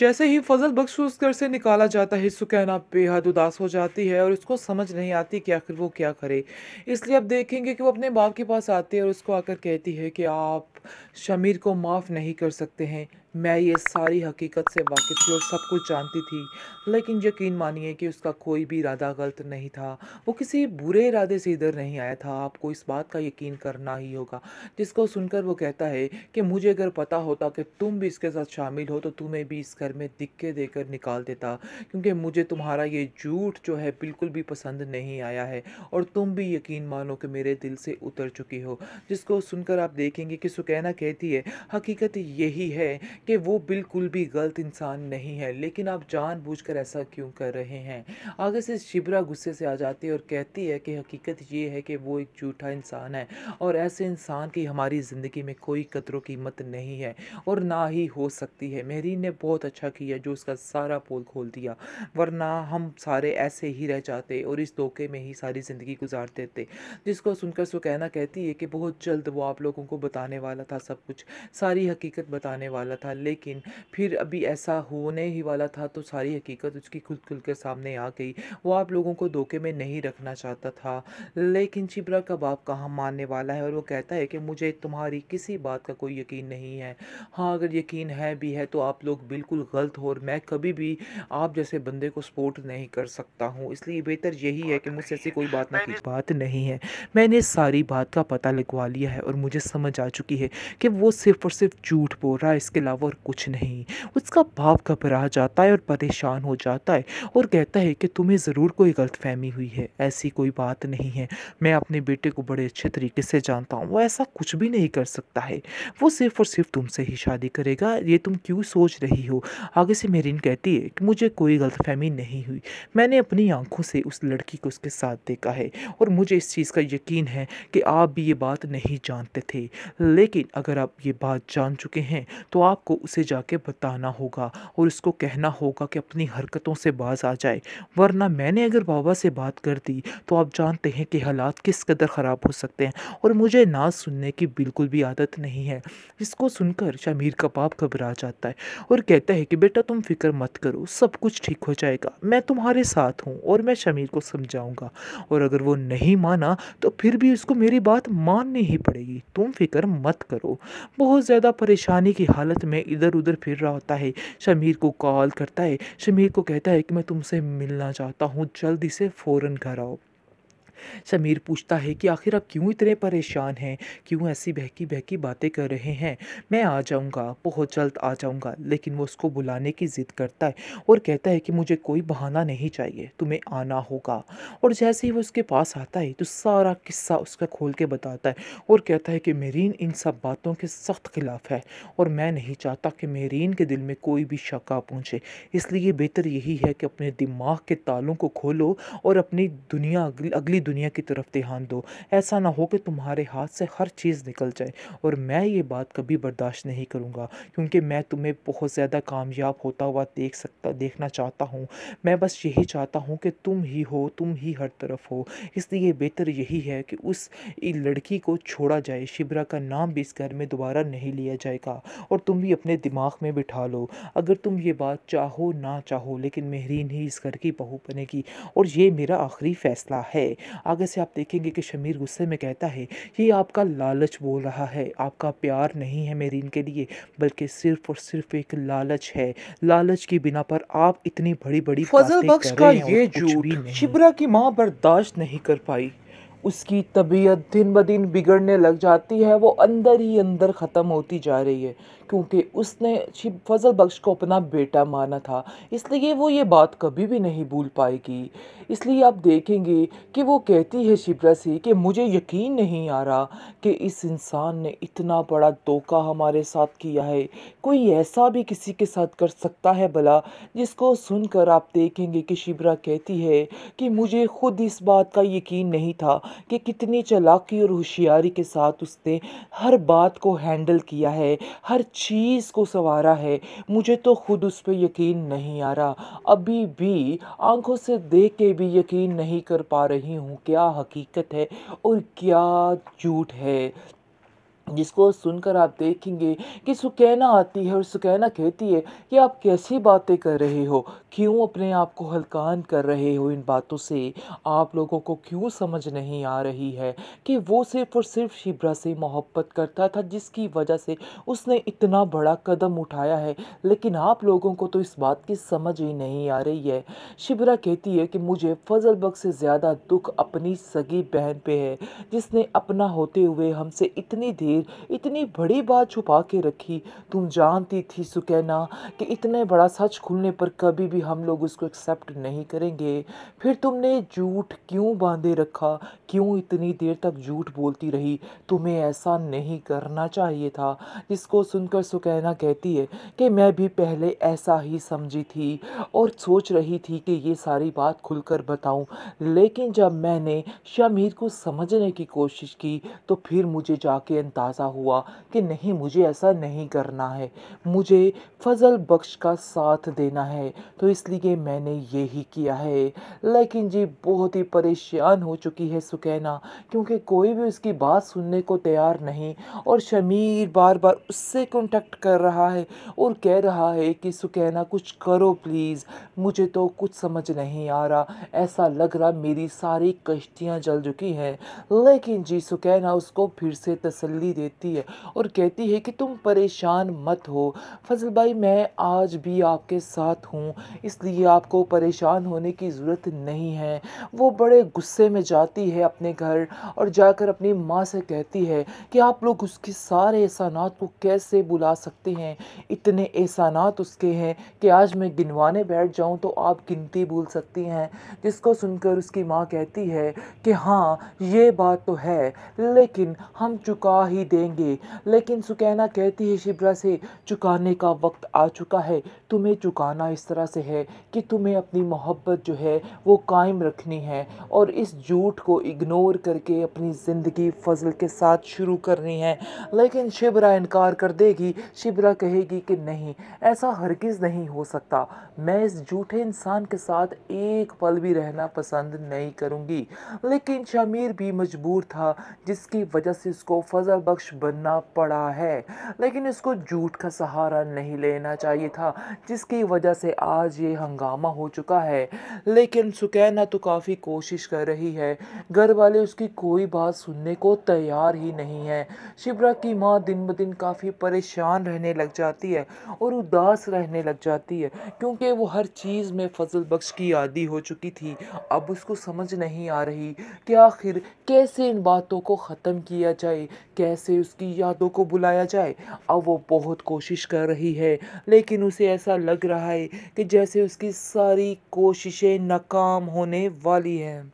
जैसे ही फजल बख्शूस घर से निकाला जाता है सुकैना बेहद उदास हो जाती है और उसको समझ नहीं आती कि आखिर वो क्या करे इसलिए अब देखेंगे कि वो अपने बाप के पास आती है और उसको आकर कहती है कि आप शमीर को माफ़ नहीं कर सकते हैं मैं ये सारी हकीकत से वाकिफ थी और सब कुछ जानती थी लेकिन यकीन मानिए कि उसका कोई भी इरादा गलत नहीं था वो किसी बुरे इरादे से इधर नहीं आया था आपको इस बात का यकीन करना ही होगा जिसको सुनकर वो कहता है कि मुझे अगर पता होता कि तुम भी इसके साथ शामिल हो तो तुम्हें भी इसका घर में दिक्के देकर निकाल देता क्योंकि मुझे तुम्हारा ये झूठ जो है बिल्कुल भी पसंद नहीं आया है और तुम भी यकीन मानो कि मेरे दिल से उतर चुकी हो जिसको सुनकर आप देखेंगे कि सुकैना कहती है हकीकत यही है कि वो बिल्कुल भी गलत इंसान नहीं है लेकिन आप जान ऐसा क्यों कर रहे हैं आगे से शिबरा गुस्से से आ जाती है और कहती है कि हकीकत ये है कि वो एक झूठा इंसान है और ऐसे इंसान की हमारी ज़िंदगी में कोई कदरों कीमत नहीं है और ना ही हो सकती है मेहरीन ने बहुत अच्छा अच्छा किया जो उसका सारा पोल खोल दिया वरना हम सारे ऐसे ही रह जाते और इस धोखे में ही सारी ज़िंदगी गुजार देते जिसको सुनकर कहना कहती है कि बहुत जल्द वो आप लोगों को बताने वाला था सब कुछ सारी हकीकत बताने वाला था लेकिन फिर अभी ऐसा होने ही वाला था तो सारी हकीकत उसकी खुल खुल कर सामने आ गई वो आप लोगों को धोखे में नहीं रखना चाहता था लेकिन चिबरा का बाप कहाँ मानने वाला है और वो कहता है कि मुझे तुम्हारी किसी बात का कोई यकीन नहीं है हाँ अगर यकीन है भी है तो आप लोग बिल्कुल बिल्कुल गलत हो और मैं कभी भी आप जैसे बंदे को सपोर्ट नहीं कर सकता हूँ इसलिए बेहतर यही है कि मुझसे ऐसी कोई बात ना की बात नहीं है मैंने सारी बात का पता लगवा लिया है और मुझे समझ आ चुकी है कि वो सिर्फ और सिर्फ झूठ बोल रहा है इसके अलावा और कुछ नहीं उसका भाव घबरा जाता है और परेशान हो जाता है और कहता है कि तुम्हें ज़रूर कोई फहमी हुई है ऐसी कोई बात नहीं है मैं अपने बेटे को बड़े अच्छे तरीके से जानता हूँ वो ऐसा कुछ भी नहीं कर सकता है वो सिर्फ और सिर्फ तुमसे ही शादी करेगा ये तुम क्यों सोच रही हो आगे से मेरीन कहती है कि मुझे कोई गलतफहमी नहीं हुई मैंने अपनी आंखों से उस लड़की को उसके साथ देखा है और मुझे इस चीज़ का यकीन है कि आप भी ये बात नहीं जानते थे लेकिन अगर आप ये बात जान चुके हैं तो आपको उसे जाके बताना होगा और उसको कहना होगा कि अपनी हरकतों से बाज आ जाए वरना मैंने अगर बाबा से बात कर दी तो आप जानते हैं कि हालात किस कदर ख़राब हो सकते हैं और मुझे ना सुनने की बिल्कुल भी आदत नहीं है इसको सुनकर शमीर का बाप घबरा जाता है और कहता है है कि बेटा तुम फिक्र मत करो सब कुछ ठीक हो जाएगा मैं तुम्हारे साथ हूँ और मैं शमीर को समझाऊँगा और अगर वो नहीं माना तो फिर भी उसको मेरी बात माननी ही पड़ेगी तुम फिक्र मत करो बहुत ज़्यादा परेशानी की हालत में इधर उधर फिर रहा होता है शमीर को कॉल करता है शमीर को कहता है कि मैं तुमसे मिलना चाहता हूँ जल्दी से फौरन घर आओ समीर पूछता है कि आखिर आप क्यों इतने परेशान हैं क्यों ऐसी बहकी बहकी बातें कर रहे हैं मैं आ जाऊँगा बहुत जल्द आ जाऊँगा लेकिन वो उसको बुलाने की ज़िद करता है और कहता है कि मुझे कोई बहाना नहीं चाहिए तुम्हें आना होगा और जैसे ही वो उसके पास आता है तो सारा किस्सा उसका खोल के बताता है और कहता है कि मेरीन इन सब बातों के सख्त खिलाफ है और मैं नहीं चाहता कि मेरीन के दिल में कोई भी शका पहुँचे इसलिए बेहतर यही है कि अपने दिमाग के तालों को खोलो और अपनी दुनिया अगली, अगली दुनिया की तरफ ध्यान दो ऐसा ना हो कि तुम्हारे हाथ से हर चीज़ निकल जाए और मैं ये बात कभी बर्दाश्त नहीं करूँगा क्योंकि मैं तुम्हें बहुत ज़्यादा कामयाब होता हुआ देख सकता देखना चाहता हूँ मैं बस यही चाहता हूँ कि तुम ही हो तुम ही हर तरफ हो इसलिए बेहतर यही है कि उस लड़की को छोड़ा जाए शिबरा का नाम भी इस घर में दोबारा नहीं लिया जाएगा और तुम भी अपने दिमाग में बिठा लो अगर तुम ये बात चाहो ना चाहो लेकिन मेहरीन ही इस घर की बहू बनेगी और ये मेरा आखिरी फ़ैसला है आगे से आप देखेंगे कि शमीर गुस्से में कहता है ये आपका लालच बोल रहा है आपका प्यार नहीं है मेरीन के लिए बल्कि सिर्फ और सिर्फ एक लालच है लालच की बिना पर आप इतनी बड़ी बड़ी फजल बख्श का ये झूठ शिबरा की माँ बर्दाश्त नहीं कर पाई उसकी तबीयत दिन ब दिन बिगड़ने लग जाती है वो अंदर ही अंदर ख़त्म होती जा रही है क्योंकि उसने फजल बख्श को अपना बेटा माना था इसलिए वो ये बात कभी भी नहीं भूल पाएगी इसलिए आप देखेंगे कि वो कहती है शिप्रा से कि मुझे यकीन नहीं आ रहा कि इस इंसान ने इतना बड़ा धोखा हमारे साथ किया है कोई ऐसा भी किसी के साथ कर सकता है भला जिसको सुनकर आप देखेंगे कि शिप्रा कहती है कि मुझे खुद इस बात का यकीन नहीं था कि कितनी चलाकी और होशियारी के साथ उसने हर बात को हैंडल किया है हर चीज़ को संवारा है मुझे तो खुद उस पर यकीन नहीं आ रहा अभी भी आंखों से देख के भी यकीन नहीं कर पा रही हूँ क्या हकीकत है और क्या झूठ है जिसको सुनकर आप देखेंगे कि सुकैना आती है और सुकैना कहती है कि आप कैसी बातें कर रहे हो क्यों अपने आप को हलकान कर रहे हो इन बातों से आप लोगों को क्यों समझ नहीं आ रही है कि वो सिर्फ़ और सिर्फ शिब्रा से मोहब्बत करता था जिसकी वजह से उसने इतना बड़ा कदम उठाया है लेकिन आप लोगों को तो इस बात की समझ ही नहीं आ रही है शिब्रा कहती है कि मुझे फजल बग से ज़्यादा दुख अपनी सगी बहन पे है जिसने अपना होते हुए हमसे इतनी देर इतनी बड़ी बात छुपा के रखी तुम जानती थी सुकैना कि इतने बड़ा सच खुलने पर कभी भी भी हम लोग उसको एक्सेप्ट नहीं करेंगे फिर तुमने झूठ क्यों बांधे रखा क्यों इतनी देर तक झूठ बोलती रही तुम्हें ऐसा नहीं करना चाहिए था जिसको सुनकर सुकैना कहती है कि मैं भी पहले ऐसा ही समझी थी और सोच रही थी कि ये सारी बात खुलकर बताऊं लेकिन जब मैंने शमीर को समझने की कोशिश की तो फिर मुझे जाके अंदाज़ा हुआ कि नहीं मुझे ऐसा नहीं करना है मुझे फजल बख्श का साथ देना है तो इसलिए मैंने ये ही किया है लेकिन जी बहुत ही परेशान हो चुकी है सुकैना क्योंकि कोई भी उसकी बात सुनने को तैयार नहीं और शमीर बार बार उससे कॉन्टेक्ट कर रहा है और कह रहा है कि सुकैना कुछ करो प्लीज़ मुझे तो कुछ समझ नहीं आ रहा ऐसा लग रहा मेरी सारी कश्तियाँ जल चुकी हैं लेकिन जी सुकैना उसको फिर से तसल्ली देती है और कहती है कि तुम परेशान मत हो फजल भाई मैं आज भी आपके साथ हूँ इसलिए आपको परेशान होने की ज़रूरत नहीं है वो बड़े गुस्से में जाती है अपने घर और जाकर अपनी माँ से कहती है कि आप लोग उसके सारे एहसान को कैसे बुला सकते हैं इतने एहसान उसके हैं कि आज मैं गिनवाने बैठ जाऊँ तो आप गिनती भूल सकती हैं जिसको सुनकर उसकी माँ कहती है कि हाँ ये बात तो है लेकिन हम चुका ही देंगे लेकिन सुकैना कहती है शिब्रा से चुकाने का वक्त आ चुका है तुम्हें चुकाना इस तरह से है कि तुम्हें अपनी मोहब्बत जो है वो कायम रखनी है और इस झूठ को इग्नोर करके अपनी ज़िंदगी फजल के साथ शुरू करनी है लेकिन शिबरा इनकार कर देगी शिबरा कहेगी कि नहीं ऐसा हरगिज़ नहीं हो सकता मैं इस झूठे इंसान के साथ एक पल भी रहना पसंद नहीं करूँगी लेकिन शमीर भी मजबूर था जिसकी वजह से उसको फजल बख्श बनना पड़ा है लेकिन इसको झूठ का सहारा नहीं लेना चाहिए था जिसकी वजह से आज ये हंगामा हो चुका है लेकिन सुकैना तो काफ़ी कोशिश कर रही है घर वाले उसकी कोई बात सुनने को तैयार ही नहीं है शिवरा की माँ दिन ब दिन काफ़ी परेशान रहने लग जाती है और उदास रहने लग जाती है क्योंकि वो हर चीज़ में फजल बख्श की आदि हो चुकी थी अब उसको समझ नहीं आ रही कि आखिर कैसे इन बातों को ख़त्म किया जाए कैसे उसकी यादों को बुलाया जाए अब वो बहुत कोशिश कर रही है लेकिन उसे ऐसा लग रहा है कि जैसे से उसकी सारी कोशिशें नाकाम होने वाली हैं